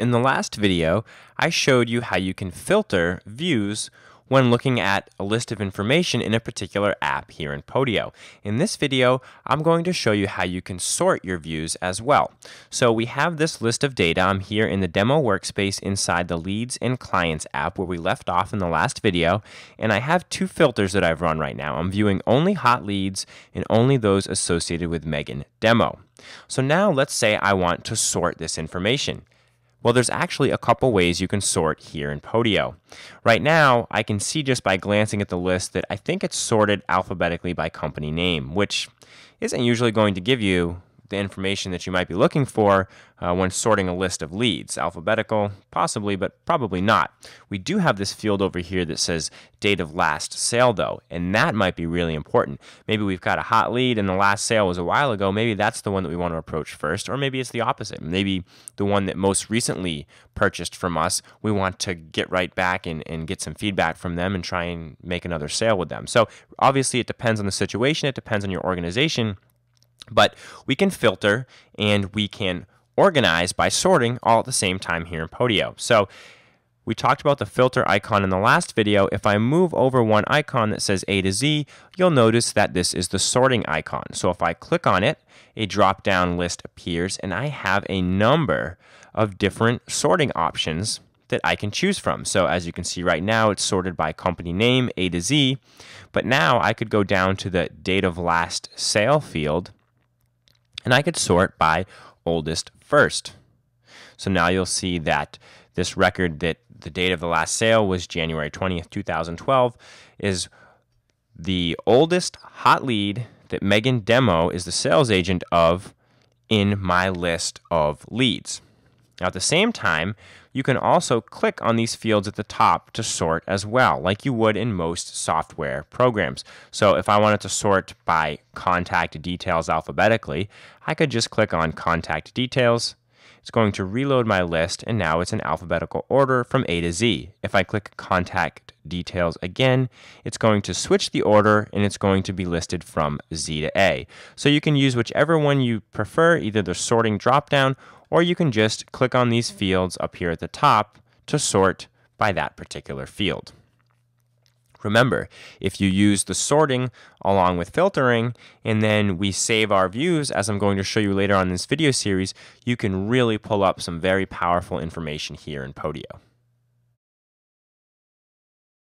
In the last video, I showed you how you can filter views when looking at a list of information in a particular app here in Podio. In this video, I'm going to show you how you can sort your views as well. So we have this list of data. I'm here in the demo workspace inside the leads and clients app where we left off in the last video. And I have two filters that I've run right now. I'm viewing only hot leads and only those associated with Megan demo. So now let's say I want to sort this information. Well, there's actually a couple ways you can sort here in Podio. Right now, I can see just by glancing at the list that I think it's sorted alphabetically by company name, which isn't usually going to give you the information that you might be looking for uh, when sorting a list of leads. Alphabetical, possibly, but probably not. We do have this field over here that says date of last sale, though, and that might be really important. Maybe we've got a hot lead and the last sale was a while ago. Maybe that's the one that we want to approach first, or maybe it's the opposite. Maybe the one that most recently purchased from us, we want to get right back and, and get some feedback from them and try and make another sale with them. So obviously, it depends on the situation, it depends on your organization. But we can filter and we can organize by sorting all at the same time here in Podio. So we talked about the filter icon in the last video. If I move over one icon that says A to Z, you'll notice that this is the sorting icon. So if I click on it, a drop-down list appears and I have a number of different sorting options that I can choose from. So as you can see right now, it's sorted by company name, A to Z, but now I could go down to the date of last sale field and I could sort by oldest first. So now you'll see that this record that the date of the last sale was January 20th, 2012, is the oldest hot lead that Megan Demo is the sales agent of in my list of leads. Now, at the same time, you can also click on these fields at the top to sort as well, like you would in most software programs. So if I wanted to sort by contact details alphabetically, I could just click on contact details. It's going to reload my list, and now it's in alphabetical order from A to Z. If I click contact details again, it's going to switch the order and it's going to be listed from Z to A. So you can use whichever one you prefer, either the sorting dropdown or you can just click on these fields up here at the top to sort by that particular field. Remember, if you use the sorting along with filtering, and then we save our views, as I'm going to show you later on in this video series, you can really pull up some very powerful information here in Podio.